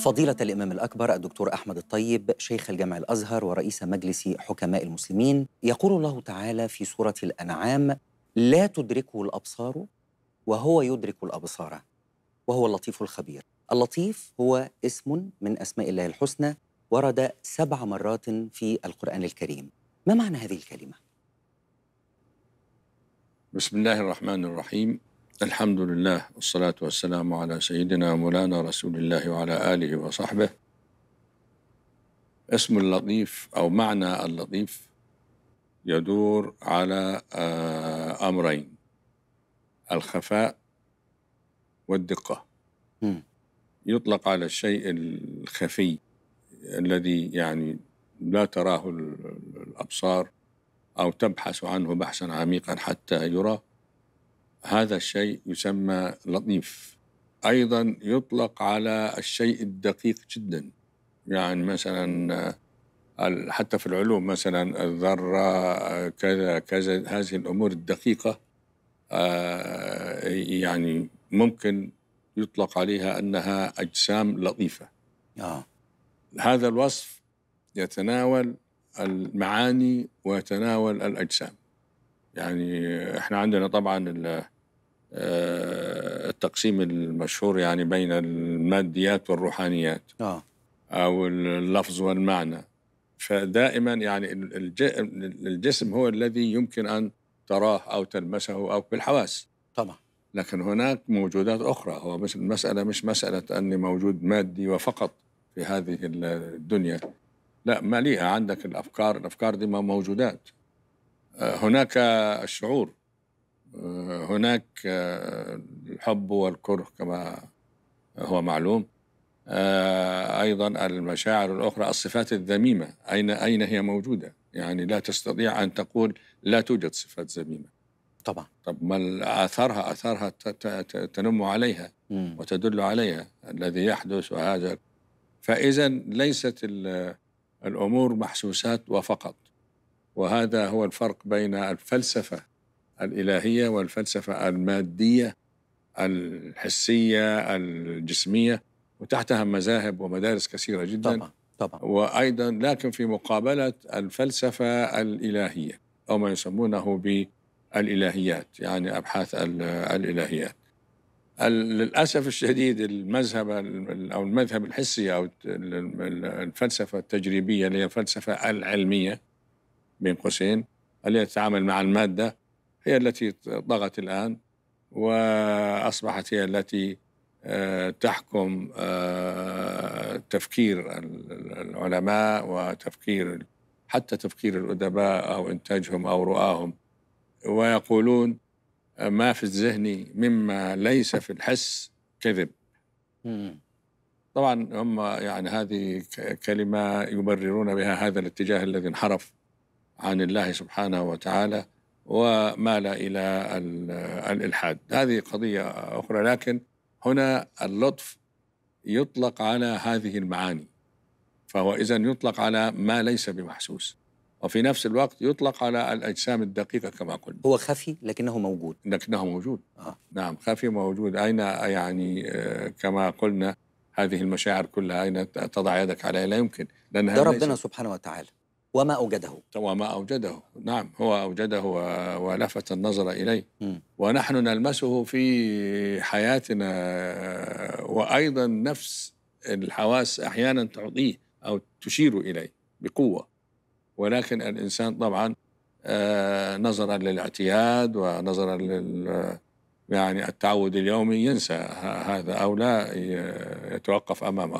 فضيلة الإمام الأكبر الدكتور أحمد الطيب شيخ الجامع الأزهر ورئيس مجلس حكماء المسلمين يقول الله تعالى في سورة الأنعام لا تدركه الأبصار وهو يدرك الأبصار وهو اللطيف الخبير اللطيف هو اسم من أسماء الله الحسنى ورد سبع مرات في القرآن الكريم ما معنى هذه الكلمة؟ بسم الله الرحمن الرحيم الحمد لله والصلاة والسلام على سيدنا مولانا رسول الله وعلى آله وصحبه اسم اللطيف أو معنى اللطيف يدور على آه، أمرين الخفاء والدقة يطلق على الشيء الخفي الذي يعني لا تراه الأبصار أو تبحث عنه بحثا عميقا حتى يراه هذا الشيء يسمى لطيف أيضا يطلق على الشيء الدقيق جدا يعني مثلا حتى في العلوم مثلا الذرة كذا كذا هذه الأمور الدقيقة آه، يعني ممكن يطلق عليها أنها أجسام لطيفة آه. هذا الوصف يتناول المعاني ويتناول الأجسام يعني احنا عندنا طبعا آه، التقسيم المشهور يعني بين الماديات والروحانيات آه. او اللفظ والمعنى فدائما يعني الجسم هو الذي يمكن ان تراه او تلمسه او بالحواس طبعا لكن هناك موجودات اخرى هو مش المساله مش مساله اني موجود مادي وفقط في هذه الدنيا لا مليئه عندك الافكار الافكار دي ما موجودات هناك الشعور هناك الحب والكره كما هو معلوم ايضا المشاعر الاخرى الصفات الذميمه اين اين هي موجوده يعني لا تستطيع ان تقول لا توجد صفات ذميمه طبعا طب ما اثارها اثارها تنم عليها وتدل عليها الذي يحدث وهذا فاذا ليست الامور محسوسات وفقط وهذا هو الفرق بين الفلسفة الإلهية والفلسفة المادية الحسية الجسمية وتحتها مذاهب ومدارس كثيرة جدا طبعا طبعا وأيضا لكن في مقابلة الفلسفة الإلهية أو ما يسمونه بالإلهيات يعني أبحاث الإلهيات للأسف الشديد المذهب أو المذهب الحسي أو الفلسفة التجريبية اللي هي الفلسفة العلمية بين قوسين التي تتعامل مع المادة هي التي طغت الآن وأصبحت هي التي آه، تحكم آه، تفكير العلماء وتفكير حتى تفكير الأدباء أو إنتاجهم أو رؤاهم ويقولون آه، ما في الذهن مما ليس في الحس كذب طبعا هم يعني هذه كلمة يبررون بها هذا الاتجاه الذي انحرف عن الله سبحانه وتعالى ومال الى الالحاد هذه قضيه اخرى لكن هنا اللطف يطلق على هذه المعاني فهو اذا يطلق على ما ليس بمحسوس وفي نفس الوقت يطلق على الاجسام الدقيقه كما قلنا هو خفي لكنه موجود لكنه موجود آه. نعم خفي موجود اين يعني آه، كما قلنا هذه المشاعر كلها اين تضع يدك عليها لا يمكن لانها ده ربنا سبحانه وتعالى وما أوجده وما أوجده نعم هو أوجده ولفت النظر إليه م. ونحن نلمسه في حياتنا وأيضا نفس الحواس أحيانا تعطيه أو تشير إليه بقوة ولكن الإنسان طبعا آه، نظرا للاعتياد ونظرا لل يعني التعود اليومي ينسى هذا أو لا يتوقف أمامه